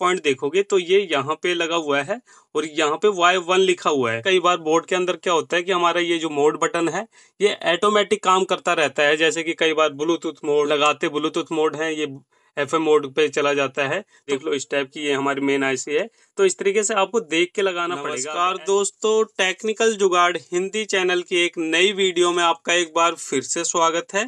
point देखोगे तो ये यहाँ पे लगा हुआ है और यहाँ पे Y1 लिखा हुआ है कई बार बोर्ड के अंदर क्या होता है कि हमारा ये जो मोड बटन है ये ऑटोमेटिक काम करता रहता है जैसे कि कई बार ब्लूटूथ मोड लगाते ब्लूटूथ मोड है ये एफ मोड पे चला जाता है देख लो इस टाइप की ये हमारी मेन आईसी है तो इस तरीके से आपको देख के लगाना पड़ेगा तो दोस्तों टेक्निकल जुगाड़ हिंदी चैनल की एक नई वीडियो में आपका एक बार फिर से स्वागत है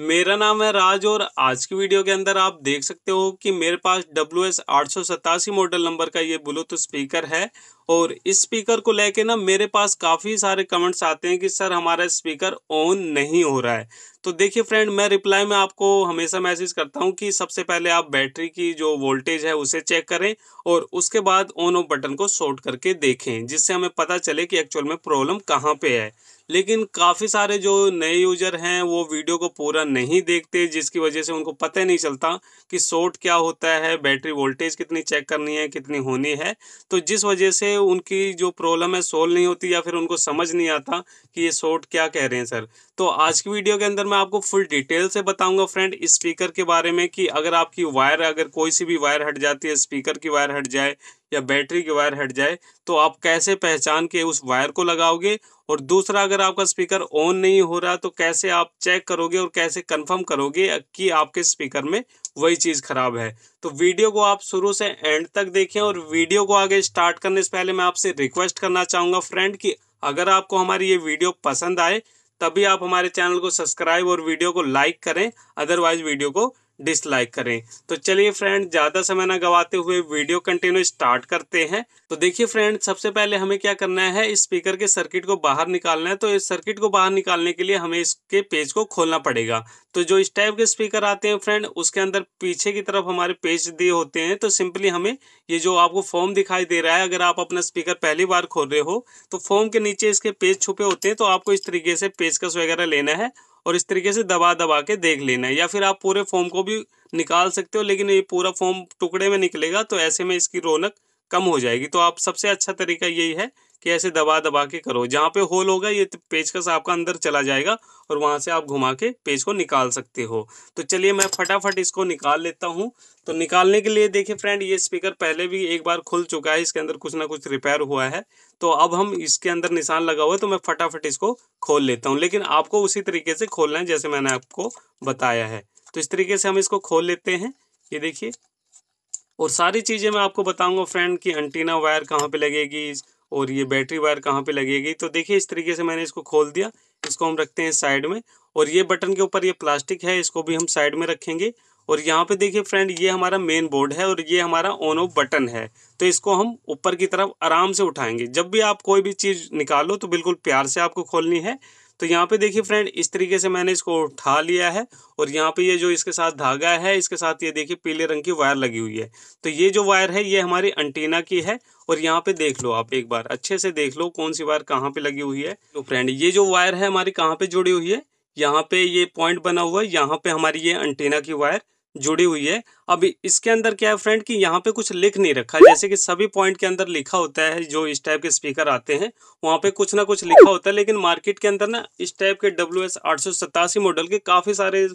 मेरा नाम है राज और आज की वीडियो के अंदर आप देख सकते हो कि मेरे पास डब्ल्यू एस आठ सौ सतासी मॉडल नंबर का ये ब्लूटूथ स्पीकर है और इस स्पीकर को लेके ना मेरे पास काफ़ी सारे कमेंट्स आते हैं कि सर हमारा स्पीकर ऑन नहीं हो रहा है तो देखिए फ्रेंड मैं रिप्लाई में आपको हमेशा मैसेज करता हूँ कि सबसे पहले आप बैटरी की जो वोल्टेज है उसे चेक करें और उसके बाद ऑन ऑफ बटन को शॉर्ट करके देखें जिससे हमें पता चले कि एक्चुअल में प्रॉब्लम कहाँ पे है लेकिन काफ़ी सारे जो नए यूजर हैं वो वीडियो को पूरा नहीं देखते जिसकी वजह से उनको पता ही नहीं चलता कि शॉर्ट क्या होता है बैटरी वोल्टेज कितनी चेक करनी है कितनी होनी है तो जिस वजह से उनकी जो प्रॉब्लम है सोल्व नहीं होती या फिर उनको समझ नहीं आता कि ये शॉर्ट क्या कह रहे हैं सर तो आज की वीडियो के अंदर मैं आपको फुल डिटेल से बताऊंगा फ्रेंड स्पीकर के बारे में कि अगर आपकी वायर अगर कोई सी भी वायर हट जाती है स्पीकर की वायर हट जाए या बैटरी की वायर हट जाए तो आप कैसे पहचान के उस वायर को लगाओगे और दूसरा अगर आपका स्पीकर ऑन नहीं हो रहा तो कैसे आप चेक करोगे और कैसे कन्फर्म करोगे कि आपके स्पीकर में वही चीज़ ख़राब है तो वीडियो को आप शुरू से एंड तक देखें और वीडियो को आगे स्टार्ट करने से पहले मैं आपसे रिक्वेस्ट करना चाहूँगा फ्रेंड कि अगर आपको हमारी ये वीडियो पसंद आए तभी आप हमारे चैनल को सब्सक्राइब और वीडियो को लाइक करें अदरवाइज वीडियो को डिसलाइक करें तो चलिए फ्रेंड ज़्यादा समय ना गवाते हुए वीडियो कंटिन्यू स्टार्ट करते हैं तो देखिए फ्रेंड सबसे पहले हमें क्या करना है इस स्पीकर के सर्किट को बाहर निकालना है तो इस सर्किट को बाहर निकालने के लिए हमें इसके पेज को खोलना पड़ेगा तो जो इस टाइप के स्पीकर आते हैं फ्रेंड उसके अंदर पीछे की तरफ हमारे पेज दिए होते हैं तो सिंपली हमें ये जो आपको फॉर्म दिखाई दे रहा है अगर आप अपना स्पीकर पहली बार खोल रहे हो तो फॉर्म के नीचे इसके पेज छुपे होते हैं तो आपको इस तरीके से पेज पेजकस वगैरह लेना है और इस तरीके से दबा दबा के देख लेना है या फिर आप पूरे फॉर्म को भी निकाल सकते हो लेकिन ये पूरा फॉर्म टुकड़े में निकलेगा तो ऐसे में इसकी रौनक कम हो जाएगी तो आप सबसे अच्छा तरीका यही है कि ऐसे दबा दबा के करो जहाँ पे होल होगा ये तो पेचकस आपका अंदर चला जाएगा और वहाँ से आप घुमा के पेज को निकाल सकते हो तो चलिए मैं फटाफट इसको निकाल लेता हूँ तो निकालने के लिए देखिए फ्रेंड ये स्पीकर पहले भी एक बार खुल चुका है इसके अंदर कुछ ना कुछ रिपेयर हुआ है तो अब हम इसके अंदर निशान लगा हुआ है तो मैं फटाफट इसको खोल लेता हूँ लेकिन आपको उसी तरीके से खोलना है जैसे मैंने आपको बताया है तो इस तरीके से हम इसको खोल लेते हैं ये देखिए और सारी चीज़ें मैं आपको बताऊंगा फ्रेंड कि एंटीना वायर कहाँ पे लगेगी और ये बैटरी वायर कहाँ पे लगेगी तो देखिए इस तरीके से मैंने इसको खोल दिया इसको हम रखते हैं साइड में और ये बटन के ऊपर ये प्लास्टिक है इसको भी हम साइड में रखेंगे और यहाँ पे देखिए फ्रेंड ये हमारा मेन बोर्ड है और ये हमारा ऑन ऑफ बटन है तो इसको हम ऊपर की तरफ आराम से उठाएंगे जब भी आप कोई भी चीज़ निकालो तो बिल्कुल प्यार से आपको खोलनी है तो यहाँ पे देखिए फ्रेंड इस तरीके से मैंने इसको उठा लिया है और यहाँ पे ये जो इसके साथ धागा है इसके साथ ये देखिए पीले रंग की वायर लगी हुई है तो ये जो वायर है ये हमारी अंटीना की है और यहाँ पे देख लो आप एक बार अच्छे से देख लो कौन सी वायर कहाँ पे लगी हुई है तो फ्रेंड ये जो वायर है हमारी कहाँ पे जुड़ी हुई है यहाँ पे ये पॉइंट बना हुआ है यहाँ पे हमारी ये अंटेना की वायर जुड़ी हुई है अब इसके अंदर क्या है फ्रेंड कि यहाँ पे कुछ लिख नहीं रखा जैसे कि सभी पॉइंट के अंदर लिखा होता है जो इस टाइप के स्पीकर आते हैं वहाँ पे कुछ ना कुछ लिखा होता है लेकिन मार्केट के अंदर ना इस टाइप के डब्ल्यू एस आठ सौ सतासी मॉडल के काफ़ी सारे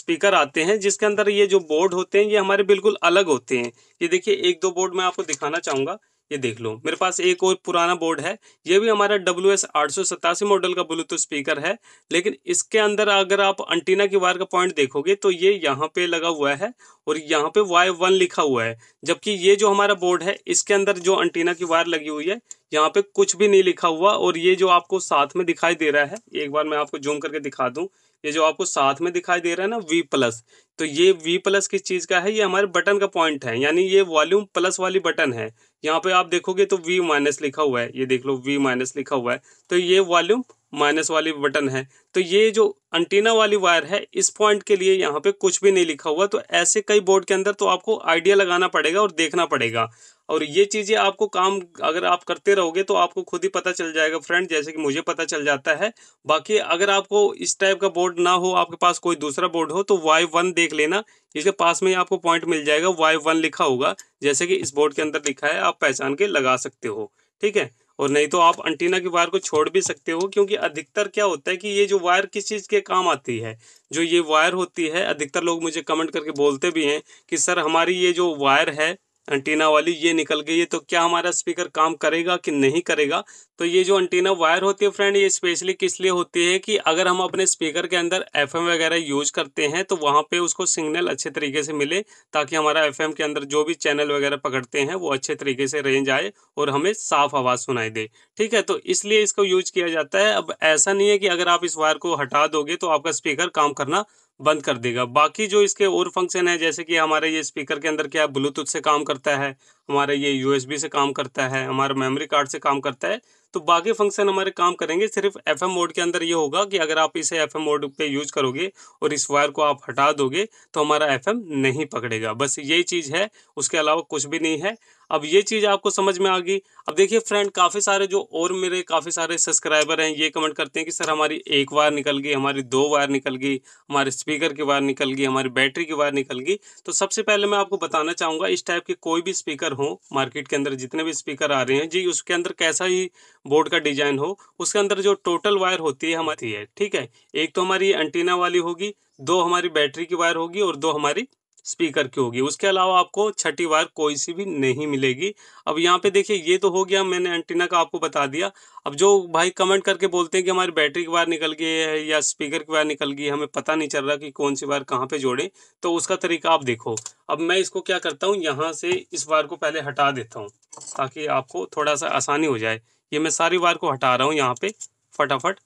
स्पीकर आते हैं जिसके अंदर ये जो बोर्ड होते हैं ये हमारे बिल्कुल अलग होते हैं ये देखिए एक दो बोर्ड मैं आपको दिखाना चाहूंगा ये देख लो मेरे पास एक और पुराना बोर्ड है ये भी हमारा डब्ल्यू एस आठ सौ सतासी मॉडल का ब्लूटूथ स्पीकर है लेकिन इसके अंदर अगर आप अंटीना की वायर का पॉइंट देखोगे तो ये यहाँ पे लगा हुआ है और यहाँ पे वाई वन लिखा हुआ है जबकि ये जो हमारा बोर्ड है इसके अंदर जो अंटीना की वायर लगी हुई है यहाँ पे कुछ भी नहीं लिखा हुआ और ये जो आपको साथ में दिखाई दे रहा है एक बार मैं आपको जूम करके दिखा दूँ ये जो आपको साथ में दिखाई दे रहा है ना वी प्लस तो ये वी प्लस किस चीज़ का है ये हमारे बटन का पॉइंट है यानी ये वॉल्यूम प्लस वाली बटन है यहाँ पे आप देखोगे तो V माइनस लिखा हुआ है ये देख लो V माइनस लिखा हुआ है तो ये वॉल्यूम माइनस वाली बटन है तो ये जो अंटीना वाली वायर है इस पॉइंट के लिए यहाँ पे कुछ भी नहीं लिखा हुआ तो ऐसे कई बोर्ड के अंदर तो आपको आइडिया लगाना पड़ेगा और देखना पड़ेगा और ये चीज़ें आपको काम अगर आप करते रहोगे तो आपको खुद ही पता चल जाएगा फ्रेंड जैसे कि मुझे पता चल जाता है बाकी अगर आपको इस टाइप का बोर्ड ना हो आपके पास कोई दूसरा बोर्ड हो तो वाई वन देख लेना इसके पास में ही आपको पॉइंट मिल जाएगा वाई वन लिखा होगा जैसे कि इस बोर्ड के अंदर लिखा है आप पहचान के लगा सकते हो ठीक है और नहीं तो आप अंटीना की वायर को छोड़ भी सकते हो क्योंकि अधिकतर क्या होता है कि ये जो वायर किस चीज़ के काम आती है जो ये वायर होती है अधिकतर लोग मुझे कमेंट करके बोलते भी हैं कि सर हमारी ये जो वायर है एंटीना वाली ये निकल गई है तो क्या हमारा स्पीकर काम करेगा कि नहीं करेगा तो ये जो एंटीना वायर होती है फ्रेंड ये स्पेशली किस लिए होती है कि अगर हम अपने स्पीकर के अंदर एफएम वगैरह यूज करते हैं तो वहाँ पे उसको सिग्नल अच्छे तरीके से मिले ताकि हमारा एफएम के अंदर जो भी चैनल वगैरह पकड़ते हैं वो अच्छे तरीके से रेंज आए और हमें साफ आवाज़ सुनाई दे ठीक है तो इसलिए इसको यूज किया जाता है अब ऐसा नहीं है कि अगर आप इस वायर को हटा दोगे तो आपका स्पीकर काम करना बंद कर देगा बाकी जो इसके और फंक्शन है जैसे कि हमारे ये स्पीकर के अंदर क्या ब्लूटूथ से काम करता है हमारे ये यूएसबी से काम करता है हमारा मेमोरी कार्ड से काम करता है तो बाकी फंक्शन हमारे काम करेंगे सिर्फ एफ मोड के अंदर ये होगा कि अगर आप इसे एफ मोड पे यूज़ करोगे और इस वायर को आप हटा दोगे तो हमारा एफ नहीं पकड़ेगा बस यही चीज़ है उसके अलावा कुछ भी नहीं है अब ये चीज़ आपको समझ में आ गई अब देखिए फ्रेंड काफ़ी सारे जो और मेरे काफ़ी सारे सब्सक्राइबर हैं ये कमेंट करते हैं कि सर हमारी एक वायर निकल गई हमारी दो वायर निकल गई हमारे स्पीकर की वायर निकल गई हमारी बैटरी की वायर निकल गई तो सबसे पहले मैं आपको बताना चाहूंगा इस टाइप के कोई भी स्पीकर हो मार्केट के अंदर जितने भी स्पीकर आ रहे हैं जी उसके अंदर कैसा ही बोर्ड का डिजाइन हो उसके अंदर जो टोटल वायर होती है हमारी है ठीक है एक तो हमारी एंटीना वाली होगी दो हमारी बैटरी की वायर होगी और दो हमारी स्पीकर की होगी उसके अलावा आपको छठी वायर कोई सी भी नहीं मिलेगी अब यहाँ पे देखिए ये तो हो गया मैंने एंटीना का आपको बता दिया अब जो भाई कमेंट करके बोलते हैं कि हमारी बैटरी की वायर निकल गई है या स्पीकर की वायर निकल गई है हमें पता नहीं चल रहा कि कौन सी वायर कहाँ पे जोड़ें तो उसका तरीका आप देखो अब मैं इसको क्या करता हूँ यहाँ से इस वायर को पहले हटा देता हूँ ताकि आपको थोड़ा सा आसानी हो जाए ये मैं सारी वायर को हटा रहा हूँ यहाँ पर फटाफट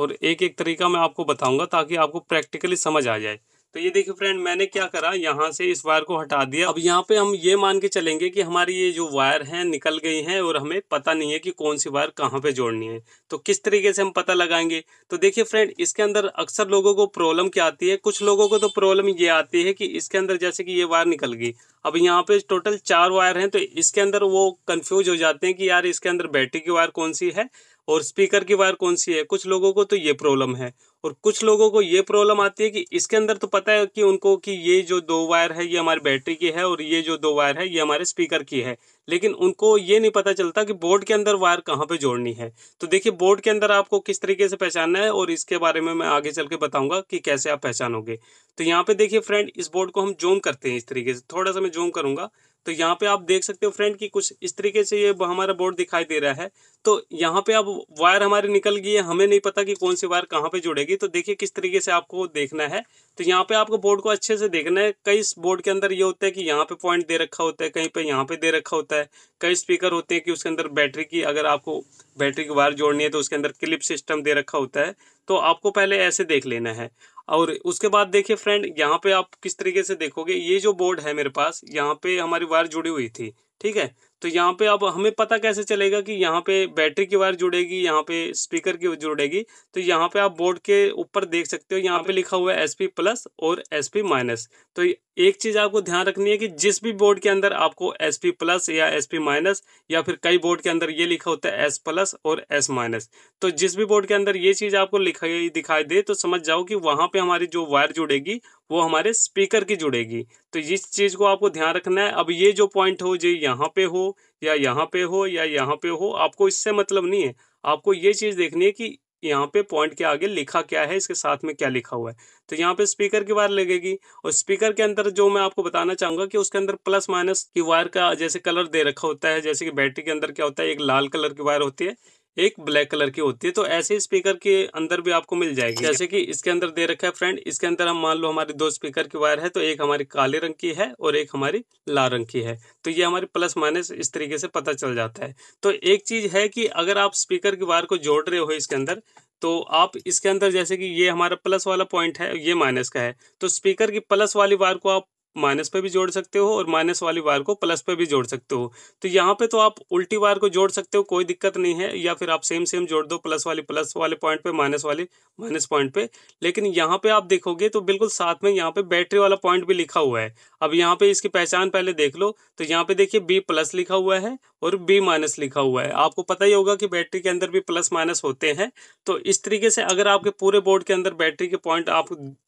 और एक एक तरीका मैं आपको बताऊँगा ताकि आपको प्रैक्टिकली समझ आ जाए तो ये देखिए फ्रेंड मैंने क्या करा यहाँ से इस वायर को हटा दिया अब यहाँ पे हम ये मान के चलेंगे कि हमारी ये जो वायर है निकल गई है और हमें पता नहीं है कि कौन सी वायर कहाँ पे जोड़नी है तो किस तरीके से हम पता लगाएंगे तो देखिए फ्रेंड इसके अंदर अक्सर लोगों को प्रॉब्लम क्या आती है कुछ लोगों को तो प्रॉब्लम ये आती है कि इसके अंदर जैसे कि ये वायर निकल गई अब यहाँ पे टोटल चार वायर हैं तो इसके अंदर वो कन्फ्यूज हो जाते हैं कि यार इसके अंदर बैटरी की वायर कौन सी है और स्पीकर की वायर कौन सी है कुछ लोगों को तो ये प्रॉब्लम है और कुछ लोगों को ये प्रॉब्लम आती है कि इसके अंदर तो पता है कि उनको कि ये जो दो वायर है ये हमारी बैटरी की है और ये जो दो वायर है ये हमारे स्पीकर की है लेकिन उनको ये नहीं पता चलता कि बोर्ड के अंदर वायर कहाँ पे जोड़नी है तो देखिए बोर्ड के अंदर आपको किस तरीके से पहचानना है और इसके बारे में मैं आगे चल के बताऊंगा कि कैसे आप पहचानोगे तो यहाँ पे देखिए फ्रेंड इस बोर्ड को हम जूम करते हैं इस तरीके से थोड़ा सा मैं जूम करूंगा तो यहाँ पे आप देख सकते हो फ्रेंड कि कुछ इस तरीके से ये हमारा बोर्ड दिखाई दे रहा है तो यहाँ पे अब वायर हमारे निकल गई है हमें नहीं पता कि कौन सी वायर कहाँ पे जुड़ेगी तो देखिए किस तरीके से आपको देखना है तो यहाँ पे आपको बोर्ड को अच्छे से देखना है कई बोर्ड के अंदर ये होता है कि यहाँ पे पॉइंट दे रखा होता है कहीं पे यहाँ पे दे रखा होता है कई स्पीकर होते हैं कि उसके अंदर बैटरी की अगर आपको बैटरी की वायर जोड़नी है तो उसके अंदर क्लिप सिस्टम दे रखा होता है तो आपको पहले ऐसे देख लेना है और उसके बाद देखिए फ्रेंड यहाँ पे आप किस तरीके से देखोगे ये जो बोर्ड है मेरे पास यहाँ पे हमारी वायर जुड़ी हुई थी ठीक है तो यहाँ पे अब हमें पता कैसे चलेगा कि यहाँ पे बैटरी की वायर जुड़ेगी यहाँ पे स्पीकर की जुड़ेगी तो यहाँ पे आप बोर्ड के ऊपर देख सकते हो यहाँ पे लिखा हुआ है एस पी प्लस और एस पी माइनस तो एक चीज़ आपको ध्यान रखनी है कि जिस भी बोर्ड के अंदर आपको एस पी प्लस या एस पी माइनस या फिर कई बोर्ड के अंदर ये लिखा होता है एस प्लस और एस माइनस तो जिस भी बोर्ड के अंदर ये चीज़ आपको लिखाई दिखाई दे तो समझ जाओ कि वहां पे हमारी जो वायर जुड़ेगी वो हमारे स्पीकर की जुड़ेगी तो इस चीज़ को आपको ध्यान रखना है अब ये जो पॉइंट हो जो यहाँ पे हो या यहाँ पे हो या यहाँ पे हो आपको इससे मतलब नहीं है आपको ये चीज़ देखनी है कि यहाँ पे पॉइंट के आगे लिखा क्या है इसके साथ में क्या लिखा हुआ है तो यहाँ पे स्पीकर की वायर लगेगी और स्पीकर के अंदर जो मैं आपको बताना चाहूंगा कि उसके अंदर प्लस माइनस की वायर का जैसे कलर दे रखा होता है जैसे कि बैटरी के अंदर क्या होता है एक लाल कलर की वायर होती है एक ब्लैक कलर की होती है तो ऐसे स्पीकर के अंदर भी आपको मिल जाएगी जैसे कि इसके अंदर दे रखा है फ्रेंड इसके अंदर हम मान लो हमारे दो स्पीकर की वायर है तो एक हमारी काले रंग की है और एक हमारी लाल रंग की है तो ये हमारी प्लस माइनस इस तरीके से पता चल जाता है तो एक चीज़ है कि अगर आप स्पीकर की वायर को जोड़ रहे हो इसके अंदर तो आप इसके अंदर जैसे कि ये हमारा प्लस वाला पॉइंट है ये माइनस का है तो स्पीकर की प्लस वाली वायर को आप माइनस पे भी जोड़ सकते हो और माइनस वाली वायर को प्लस पे भी जोड़ सकते हो तो यहाँ पे तो आप उल्टी वायर को जोड़ सकते हो कोई दिक्कत नहीं है या फिर आप सेम सेम जोड़ दो प्लस वाली प्लस वाले पॉइंट पे माइनस वाली माइनस पॉइंट पे लेकिन यहाँ पे आप देखोगे तो बिल्कुल साथ में यहाँ पे बैटरी वाला पॉइंट भी लिखा हुआ है अब यहाँ पे इसकी पहचान पहले देख लो तो यहाँ पे देखिए बी प्लस लिखा हुआ है और बी माइनस लिखा हुआ है आपको पता ही होगा कि बैटरी के अंदर भी प्लस माइनस होते हैं तो इस तरीके से अगर आपके पूरे बोर्ड के अंदर बैटरी के पॉइंट आप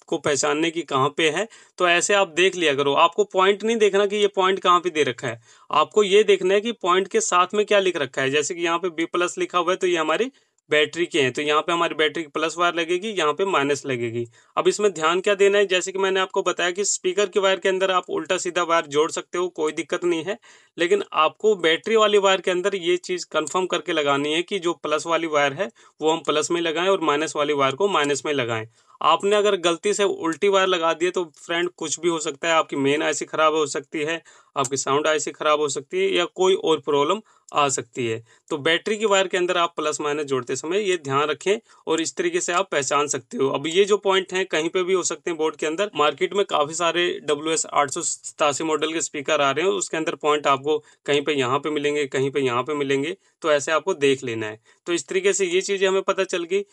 को पहचानने की कहाँ पे है तो ऐसे आप देख लिया करो आपको पॉइंट नहीं देखना कि ये पॉइंट कहाँ पे दे रखा है आपको ये देखना है कि पॉइंट के साथ में क्या लिख रखा है जैसे कि यहाँ पे बी प्लस लिखा हुआ है तो ये हमारी बैटरी के हैं तो यहाँ पे हमारी बैटरी की प्लस वायर लगेगी यहाँ पे माइनस लगेगी अब इसमें ध्यान क्या देना है जैसे कि मैंने आपको बताया कि स्पीकर की वायर के अंदर आप उल्टा सीधा वायर जोड़ सकते हो कोई दिक्कत नहीं है लेकिन आपको बैटरी वाली वायर के अंदर ये चीज़ कन्फर्म करके लगानी है कि जो प्लस वाली वायर है वो हम प्लस में लगाएं और माइनस वाली वायर को माइनस में लगाएं आपने अगर गलती से उल्टी वायर लगा दी तो फ्रेंड कुछ भी हो सकता है आपकी मेन आईसी खराब हो सकती है आपकी साउंड आईसी खराब हो सकती है या कोई और प्रॉब्लम आ सकती है तो बैटरी की वायर के अंदर आप प्लस माइनस जोड़ते समय ये ध्यान रखें और इस तरीके से आप पहचान सकते हो अब ये जो पॉइंट है कहीं पे भी हो सकते हैं बोर्ड के अंदर मार्केट में काफी सारे डब्ल्यू एस आठ सौ सतासी मॉडल के स्पीकर आ रहे हैं उसके अंदर पॉइंट आपको कहीं पे यहाँ पे मिलेंगे कहीं पे यहाँ पे मिलेंगे तो ऐसे आपको देख लेना है तो इस तरीके से ये चीजें हमें पता चल गई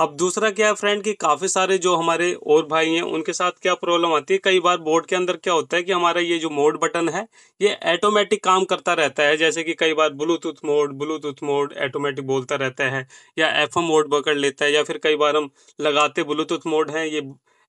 अब दूसरा क्या है फ्रेंड कि काफ़ी सारे जो हमारे और भाई हैं उनके साथ क्या प्रॉब्लम आती है कई बार बोर्ड के अंदर क्या होता है कि हमारा ये जो मोड बटन है ये ऐटोमेटिक काम करता रहता है जैसे कि कई बार Bluetooth mode Bluetooth mode automatic बोलता रहता है या एफ मोड पकड़ लेता है या फिर कई बार हम लगाते ब्लूटूथ मोड हैं ये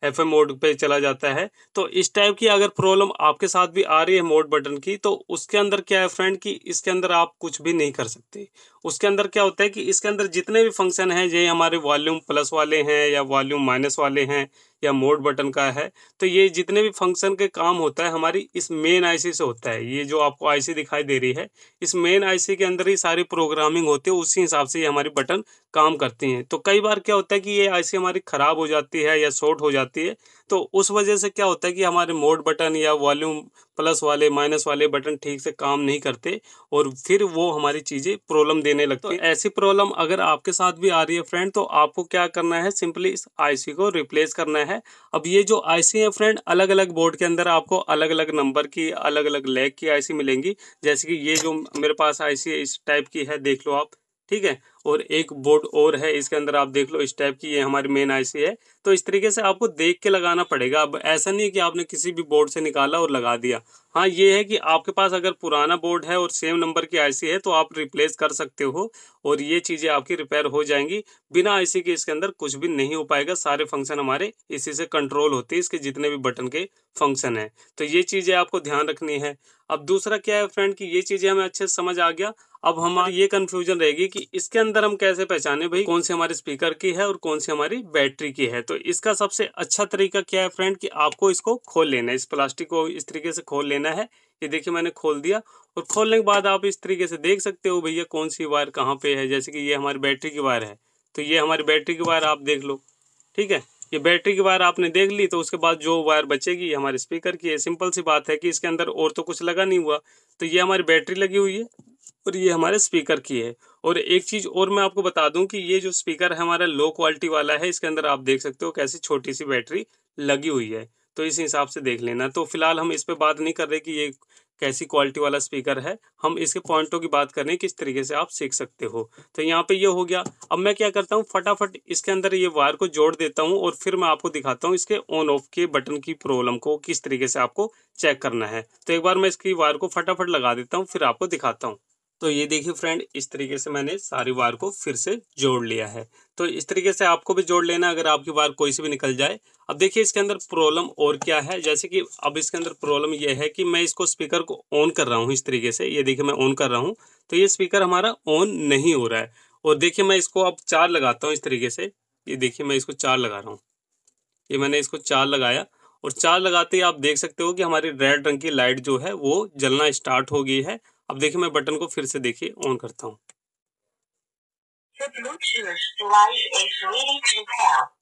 एफ मोड पे चला जाता है तो इस टाइप की अगर प्रॉब्लम आपके साथ भी आ रही है मोड बटन की तो उसके अंदर क्या है फ्रेंड कि इसके अंदर आप कुछ भी नहीं कर सकते उसके अंदर क्या होता है कि इसके अंदर जितने भी फंक्शन हैं ये हमारे वॉल्यूम प्लस वाले हैं या वॉल्यूम माइनस वाले हैं या मोड बटन का है तो ये जितने भी फंक्शन के काम होता है हमारी इस मेन आईसी से होता है ये जो आपको आईसी दिखाई दे रही है इस मेन आईसी के अंदर ही सारी प्रोग्रामिंग होती है उसी हिसाब से ये हमारी बटन काम करती हैं तो कई बार क्या होता है कि ये आईसी हमारी ख़राब हो जाती है या शॉर्ट हो जाती है तो उस वजह से क्या होता है कि हमारे मोड बटन या वॉल्यूम प्लस वाले माइनस वाले बटन ठीक से काम नहीं करते और फिर वो हमारी चीज़ें प्रॉब्लम देने लगती है तो ऐसी प्रॉब्लम अगर आपके साथ भी आ रही है फ्रेंड तो आपको क्या करना है सिंपली इस आईसी को रिप्लेस करना है अब ये जो आईसी है फ्रेंड अलग अलग बोर्ड के अंदर आपको अलग अलग नंबर की अलग अलग लेग की आईसी मिलेंगी जैसे कि ये जो मेरे पास आईसी इस टाइप की है देख लो आप ठीक है और एक बोर्ड और है इसके अंदर आप देख लो इस टाइप की ये हमारी मेन आईसी है तो इस तरीके से आपको देख के लगाना पड़ेगा अब ऐसा नहीं है कि आपने किसी भी बोर्ड से निकाला और लगा दिया हाँ ये है कि आपके पास अगर पुराना बोर्ड है और सेम नंबर की आईसी है तो आप रिप्लेस कर सकते हो और ये चीज़ें आपकी रिपेयर हो जाएंगी बिना आईसी के इसके अंदर कुछ भी नहीं हो पाएगा सारे फंक्शन हमारे इसी से कंट्रोल होते हैं इसके जितने भी बटन के फंक्शन है तो ये चीज़ें आपको ध्यान रखनी है अब दूसरा क्या है फ्रेंड कि ये चीज़ें हमें अच्छे से समझ आ गया अब हमारी ये कन्फ्यूजन रहेगी कि इसके अंदर हम कैसे पहचाने भाई कौन से हमारे स्पीकर की है और कौन सी हमारी बैटरी की है तो इसका सबसे अच्छा तरीका क्या है फ्रेंड कि आपको इसको खोल लेना है इस प्लास्टिक को इस तरीके से खोल लेना है ये देखिए मैंने खोल दिया और खोलने के बाद आप इस तरीके से देख सकते हो भैया कौन सी वायर कहाँ पे है जैसे कि ये हमारी बैटरी की वायर है तो ये हमारी बैटरी की वायर आप देख लो ठीक है ये बैटरी की वायर आपने देख ली तो उसके बाद जो वायर बचेगी ये हमारे स्पीकर की है सिंपल सी बात है कि इसके अंदर और तो कुछ लगा नहीं हुआ तो ये हमारी बैटरी लगी हुई है और ये हमारे स्पीकर की है और एक चीज़ और मैं आपको बता दूं कि ये जो स्पीकर है हमारा लो क्वालिटी वाला है इसके अंदर आप देख सकते हो कैसी छोटी सी बैटरी लगी हुई है तो इस हिसाब से देख लेना तो फिलहाल हम इस पर बात नहीं कर रहे कि ये कैसी क्वालिटी वाला स्पीकर है हम इसके पॉइंटों की बात कर रहे हैं किस तरीके से आप सीख सकते हो तो यहाँ पे ये हो गया अब मैं क्या करता हूँ फटाफट इसके अंदर ये वायर को जोड़ देता हूँ और फिर मैं आपको दिखाता हूँ इसके ऑन ऑफ के बटन की प्रॉब्लम को किस तरीके से आपको चेक करना है तो एक बार मैं इसकी वायर को फटाफट लगा देता हूँ फिर आपको दिखाता हूँ तो ये देखिए फ्रेंड इस तरीके से मैंने सारी वायर को फिर से जोड़ लिया है तो इस तरीके से आपको भी जोड़ लेना अगर आपकी वायर कोई से भी निकल जाए अब देखिए इसके अंदर प्रॉब्लम और क्या है जैसे कि अब इसके अंदर प्रॉब्लम यह है कि मैं इसको स्पीकर को ऑन कर रहा हूँ इस तरीके से ये देखिए मैं ऑन कर रहा हूँ तो ये स्पीकर हमारा ऑन नहीं हो रहा है और देखिए मैं इसको अब चार लगाता हूँ इस तरीके से ये देखिए मैं इसको चार लगा रहा हूँ ये मैंने इसको चार लगाया और चार लगाते ही आप देख सकते हो कि हमारी रेड रंग की लाइट जो है वो जलना स्टार्ट हो गई है अब देखिए मैं बटन को फिर से देखिए ऑन करता हूँ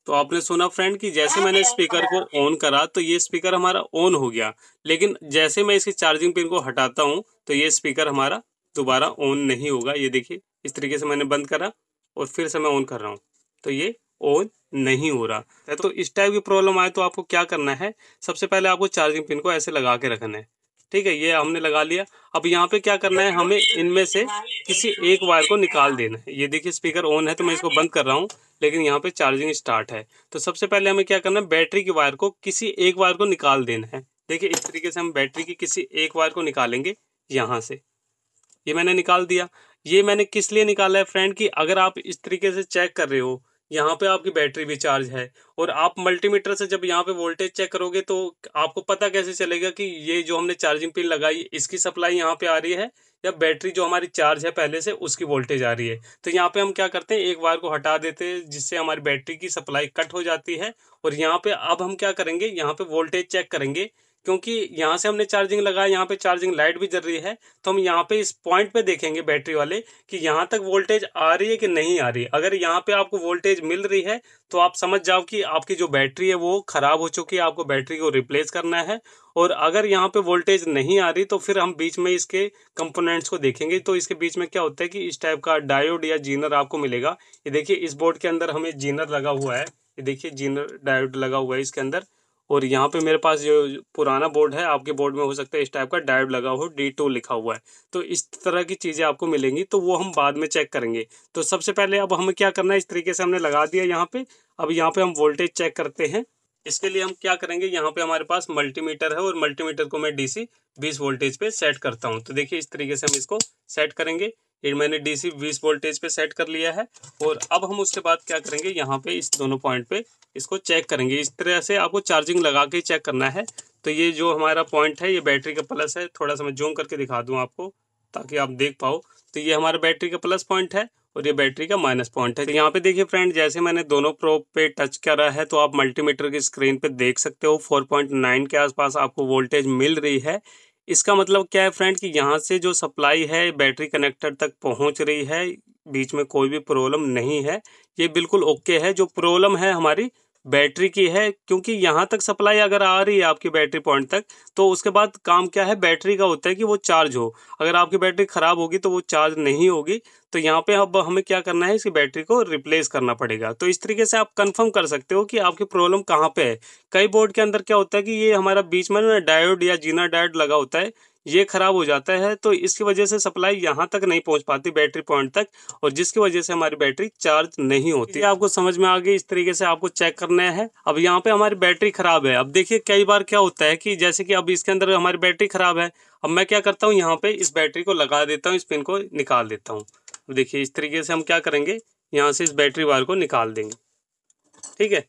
तो आपने सुना फ्रेंड कि जैसे मैंने स्पीकर को ऑन करा तो ये स्पीकर हमारा ऑन हो गया लेकिन जैसे मैं इसके चार्जिंग पिन को हटाता हूँ तो ये स्पीकर हमारा दोबारा ऑन नहीं होगा ये देखिए इस तरीके से मैंने बंद करा और फिर से मैं ऑन कर रहा हूँ तो ये ऑन नहीं हो रहा तो, तो इस टाइप की प्रॉब्लम आए तो आपको क्या करना है सबसे पहले आपको चार्जिंग पिन को ऐसे लगा के रखना है ठीक है ये हमने लगा लिया अब यहाँ पे क्या करना है हमें इनमें से किसी एक वायर को निकाल देना है ये देखिए स्पीकर ऑन है तो मैं इसको बंद कर रहा हूँ लेकिन यहाँ पे चार्जिंग स्टार्ट है तो सबसे पहले हमें क्या करना है बैटरी की वायर को किसी एक वायर को निकाल देना है देखिए इस तरीके से हम बैटरी की किसी एक वायर को निकालेंगे यहाँ से ये मैंने निकाल दिया ये मैंने किस लिए निकाला है फ्रेंड की अगर आप इस तरीके से चेक कर रहे हो यहाँ पे आपकी बैटरी भी चार्ज है और आप मल्टीमीटर से जब यहाँ पे वोल्टेज चेक करोगे तो आपको पता कैसे चलेगा कि ये जो हमने चार्जिंग पिन लगाई इसकी सप्लाई यहाँ पे आ रही है या बैटरी जो हमारी चार्ज है पहले से उसकी वोल्टेज आ रही है तो यहाँ पे हम क्या करते हैं एक वायर को हटा देते हैं जिससे हमारी बैटरी की सप्लाई कट हो जाती है और यहाँ पे अब हम क्या करेंगे यहाँ पे वोल्टेज चेक करेंगे क्योंकि यहाँ से हमने चार्जिंग लगाया यहाँ पे चार्जिंग लाइट भी जल रही है तो हम यहाँ पे इस पॉइंट पे देखेंगे बैटरी वाले कि यहाँ तक वोल्टेज आ रही है कि नहीं आ रही है अगर यहाँ पे आपको वोल्टेज मिल रही है तो आप समझ जाओ कि आपकी जो बैटरी है वो ख़राब हो चुकी है आपको बैटरी को रिप्लेस करना है और अगर यहाँ पे वोल्टेज नहीं आ रही तो फिर हम बीच में इसके कंपोनेंट्स को देखेंगे तो इसके बीच में क्या होता है कि इस टाइप का डायोड या जीनर आपको मिलेगा ये देखिए इस बोर्ड के अंदर हमें जीनर लगा हुआ है ये देखिए जीनर डायोड लगा हुआ है इसके अंदर और यहाँ पे मेरे पास जो पुराना बोर्ड है आपके बोर्ड में हो सकता है इस टाइप का डायोड लगा हो डी टू लिखा हुआ है तो इस तरह की चीज़ें आपको मिलेंगी तो वो हम बाद में चेक करेंगे तो सबसे पहले अब हमें क्या करना है इस तरीके से हमने लगा दिया यहाँ पे अब यहाँ पे हम वोल्टेज चेक करते हैं इसके लिए हम क्या करेंगे यहाँ पे हमारे पास मल्टीमीटर है और मल्टीमीटर को मैं डीसी बीस वोल्टेज पे सेट करता हूँ तो देखिए इस तरीके से हम इसको सेट करेंगे ये मैंने डीसी 20 वोल्टेज पे सेट कर लिया है और अब हम उसके बाद क्या करेंगे यहाँ पे इस दोनों पॉइंट पे इसको चेक करेंगे इस तरह से आपको चार्जिंग लगा के चेक करना है तो ये जो हमारा पॉइंट है ये बैटरी का प्लस है थोड़ा सा मैं जूम करके दिखा दूँ आपको ताकि आप देख पाओ तो ये हमारा बैटरी का प्लस पॉइंट है और ये बैटरी का माइनस पॉइंट है तो यहाँ पे देखिए फ्रेंड जैसे मैंने दोनों प्रो पे टच करा है तो आप मल्टीमीटर की स्क्रीन पे देख सकते हो 4.9 के आसपास आपको वोल्टेज मिल रही है इसका मतलब क्या है फ्रेंड कि यहाँ से जो सप्लाई है बैटरी कनेक्टर तक पहुँच रही है बीच में कोई भी प्रॉब्लम नहीं है ये बिल्कुल ओके है जो प्रॉब्लम है हमारी बैटरी की है क्योंकि यहाँ तक सप्लाई अगर आ रही है आपकी बैटरी पॉइंट तक तो उसके बाद काम क्या है बैटरी का होता है कि वो चार्ज हो अगर आपकी बैटरी ख़राब होगी तो वो चार्ज नहीं होगी तो यहाँ पे अब हमें क्या करना है इसकी बैटरी को रिप्लेस करना पड़ेगा तो इस तरीके से आप कंफर्म कर सकते हो कि आपकी प्रॉब्लम कहाँ पे है कई बोर्ड के अंदर क्या होता है कि ये हमारा बीच में ना डायोड या जीना डायड लगा होता है ये ख़राब हो जाता है तो इसकी वजह से सप्लाई यहाँ तक नहीं पहुँच पाती बैटरी पॉइंट तक और जिसकी वजह से हमारी बैटरी चार्ज नहीं होती आपको समझ में आ गई इस तरीके से आपको चेक करना है अब यहाँ पे हमारी बैटरी ख़राब है अब देखिए कई बार क्या होता है कि जैसे कि अब इसके अंदर हमारी बैटरी ख़राब है अब मैं क्या करता हूँ यहाँ पे इस बैटरी को लगा देता हूँ इस पिन को निकाल देता हूँ देखिए इस तरीके से हम क्या करेंगे यहाँ से इस बैटरी वायर को निकाल देंगे ठीक है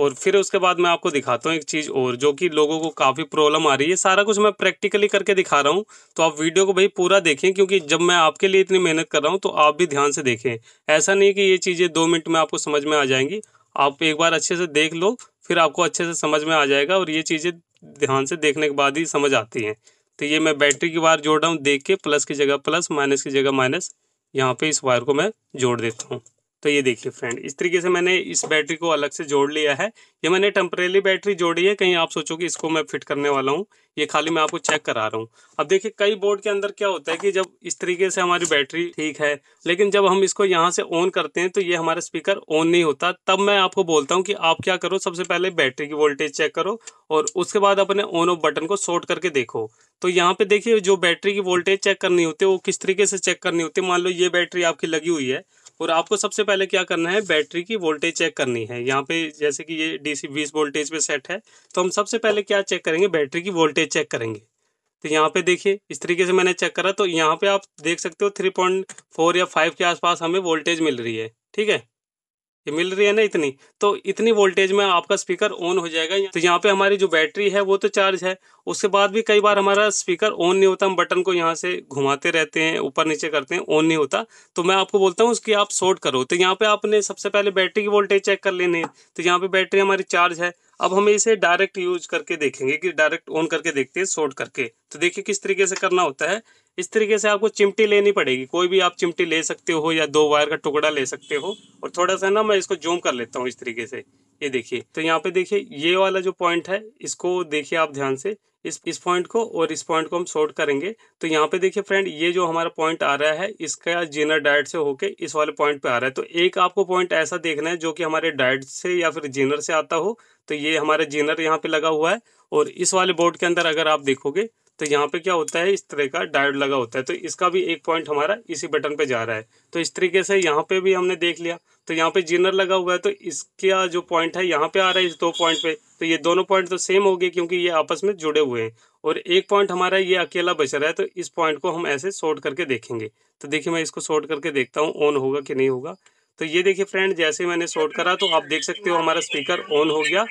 और फिर उसके बाद मैं आपको दिखाता हूँ एक चीज़ और जो कि लोगों को काफ़ी प्रॉब्लम आ रही है सारा कुछ मैं प्रैक्टिकली करके दिखा रहा हूँ तो आप वीडियो को भाई पूरा देखें क्योंकि जब मैं आपके लिए इतनी मेहनत कर रहा हूँ तो आप भी ध्यान से देखें ऐसा नहीं कि ये चीज़ें दो मिनट में आपको समझ में आ जाएंगी आप एक बार अच्छे से देख लो फिर आपको अच्छे से समझ में आ जाएगा और ये चीज़ें ध्यान से देखने के बाद ही समझ आती हैं तो ये मैं बैटरी की वायर जोड़ रहा हूँ देख के प्लस की जगह प्लस माइनस की जगह माइनस यहाँ पे इस वायर को मैं जोड़ देता हूँ तो ये देखिए फ्रेंड इस तरीके से मैंने इस बैटरी को अलग से जोड़ लिया है ये मैंने टेम्परेली बैटरी जोड़ी है कहीं आप सोचो कि इसको मैं फिट करने वाला हूँ ये खाली मैं आपको चेक करा रहा हूँ अब देखिए कई बोर्ड के अंदर क्या होता है कि जब इस तरीके से हमारी बैटरी ठीक है लेकिन जब हम इसको यहाँ से ऑन करते हैं तो ये हमारा स्पीकर ऑन नहीं होता तब मैं आपको बोलता हूँ कि आप क्या करो सबसे पहले बैटरी की वोल्टेज चेक करो और उसके बाद अपने ऑन ऑफ बटन को शॉर्ट करके देखो तो यहाँ पे देखिए जो बैटरी की वोल्टेज चेक करनी होती है वो किस तरीके से चेक करनी होती है मान लो ये बैटरी आपकी लगी हुई है और आपको सबसे पहले क्या करना है बैटरी की वोल्टेज चेक करनी है यहाँ पे जैसे कि ये डीसी बीस वोल्टेज पे सेट है तो हम सबसे पहले क्या चेक करेंगे बैटरी की वोल्टेज चेक करेंगे तो यहाँ पे देखिए इस तरीके से मैंने चेक करा तो यहाँ पे आप देख सकते हो फोर या फाइव के आसपास हमें वोल्टेज मिल रही है ठीक है ये मिल रही है ना इतनी तो इतनी वोल्टेज में आपका स्पीकर ऑन हो जाएगा तो यहाँ पे हमारी जो बैटरी है वो तो चार्ज है उसके बाद भी कई बार हमारा स्पीकर ऑन नहीं होता हम बटन को यहाँ से घुमाते रहते हैं ऊपर नीचे करते हैं ऑन नहीं होता तो मैं आपको बोलता हूँ उसकी आप शॉर्ट करो तो यहाँ पे आपने सबसे पहले बैटरी की वोल्टेज चेक कर लेनी है तो यहाँ पे बैटरी हमारी चार्ज है अब हम इसे डायरेक्ट यूज करके देखेंगे कि डायरेक्ट ऑन करके देखते हैं शॉर्ट करके तो देखिए किस तरीके से करना होता है इस तरीके से आपको चिमटी लेनी पड़ेगी कोई भी आप चिमटी ले सकते हो या दो वायर का टुकड़ा ले सकते हो और थोड़ा सा ना मैं इसको जूम कर लेता हूँ इस तरीके से ये देखिए तो यहाँ पे देखिए ये वाला जो पॉइंट है इसको देखिए आप ध्यान से इस इस पॉइंट को और इस पॉइंट को हम शॉर्ट करेंगे तो यहाँ पे देखिए फ्रेंड ये जो हमारा पॉइंट आ रहा है इसका जीनर डाइट से होके इस वाले पॉइंट पे आ रहा है तो एक आपको पॉइंट ऐसा देखना है जो कि हमारे डाइट से या फिर जीनर से आता हो तो ये हमारा जीनर यहाँ पे लगा हुआ है और इस वाले बोर्ड के अंदर अगर आप देखोगे तो यहाँ पे क्या होता है इस तरह का डायोड लगा होता है तो इसका भी एक पॉइंट हमारा इसी बटन पे जा रहा है तो इस तरीके से यहाँ पे भी हमने देख लिया तो यहाँ पे जीनर लगा हुआ है तो इसका जो पॉइंट है यहाँ पे आ रहा है इस दो पॉइंट पे तो ये दोनों पॉइंट तो सेम हो गए क्योंकि ये आपस में जुड़े हुए हैं और एक पॉइंट हमारा ये अकेला बच रहा है तो इस पॉइंट को हम ऐसे शॉर्ट करके देखेंगे तो देखिए मैं इसको शॉर्ट करके देखता हूँ ऑन होगा कि नहीं होगा तो ये देखिए फ्रेंड जैसे मैंने शॉर्ट करा तो आप देख सकते हो हमारा स्पीकर ऑन हो गया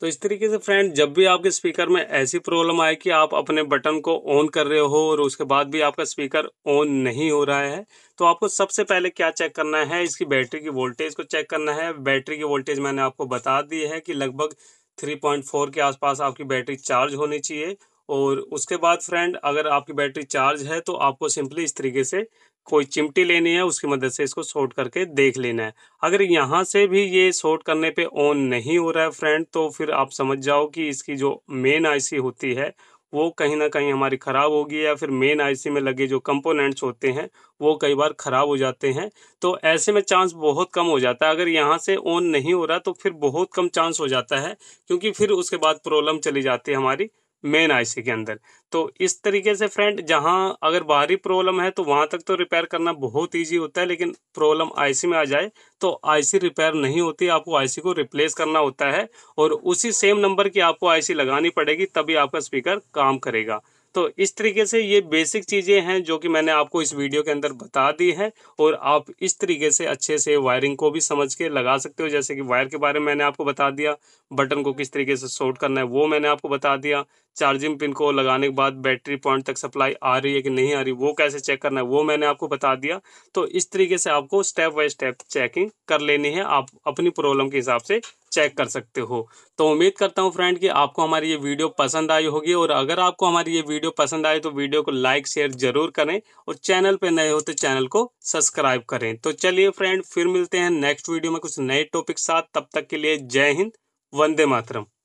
तो इस तरीके से फ्रेंड जब भी आपके स्पीकर में ऐसी प्रॉब्लम आए कि आप अपने बटन को ऑन कर रहे हो और उसके बाद भी आपका स्पीकर ऑन नहीं हो रहा है तो आपको सबसे पहले क्या चेक करना है इसकी बैटरी की वोल्टेज को चेक करना है बैटरी की वोल्टेज मैंने आपको बता दी है कि लगभग 3.4 के आसपास आपकी बैटरी चार्ज होनी चाहिए और उसके बाद फ्रेंड अगर आपकी बैटरी चार्ज है तो आपको सिंपली इस तरीके से कोई चिमटी लेनी है उसकी मदद से इसको शॉर्ट करके देख लेना है अगर यहाँ से भी ये शॉर्ट करने पे ऑन नहीं हो रहा है फ्रेंड तो फिर आप समझ जाओ कि इसकी जो मेन आईसी होती है वो कहीं ना कहीं हमारी ख़राब होगी या फिर मेन आईसी में लगे जो कंपोनेंट्स होते हैं वो कई बार ख़राब हो जाते हैं तो ऐसे में चांस बहुत कम हो जाता है अगर यहाँ से ऑन नहीं हो रहा तो फिर बहुत कम चांस हो जाता है क्योंकि फिर उसके बाद प्रॉब्लम चली जाती है हमारी मेन आईसी के अंदर तो इस तरीके से फ्रेंड जहां अगर बाहरी प्रॉब्लम है तो वहां तक तो रिपेयर करना बहुत इजी होता है लेकिन प्रॉब्लम आईसी में आ जाए तो आईसी रिपेयर नहीं होती आपको आईसी को रिप्लेस करना होता है और उसी सेम नंबर की आपको आईसी लगानी पड़ेगी तभी आपका स्पीकर काम करेगा तो इस तरीके से ये बेसिक चीज़ें हैं जो कि मैंने आपको इस वीडियो के अंदर बता दी है और आप इस तरीके से अच्छे से वायरिंग को भी समझ के लगा सकते हो जैसे कि वायर के बारे में मैंने आपको बता दिया बटन को किस तरीके से शॉर्ट करना है वो मैंने आपको बता दिया चार्जिंग पिन को लगाने के बाद बैटरी पॉइंट तक सप्लाई आ रही है कि नहीं आ रही वो कैसे चेक करना है वो मैंने आपको बता दिया तो इस तरीके से आपको स्टेप बाय स्टेप चेकिंग कर लेनी है आप अपनी प्रॉब्लम के हिसाब से चेक कर सकते हो तो उम्मीद करता हूँ फ्रेंड कि आपको हमारी ये वीडियो पसंद आई होगी और अगर आपको हमारी ये वीडियो पसंद आए तो वीडियो को लाइक शेयर जरूर करें और चैनल पर नए हो तो चैनल को सब्सक्राइब करें तो चलिए फ्रेंड फिर मिलते हैं नेक्स्ट वीडियो में कुछ नए टॉपिक साथ तब तक के लिए जय हिंद वंदे मातरम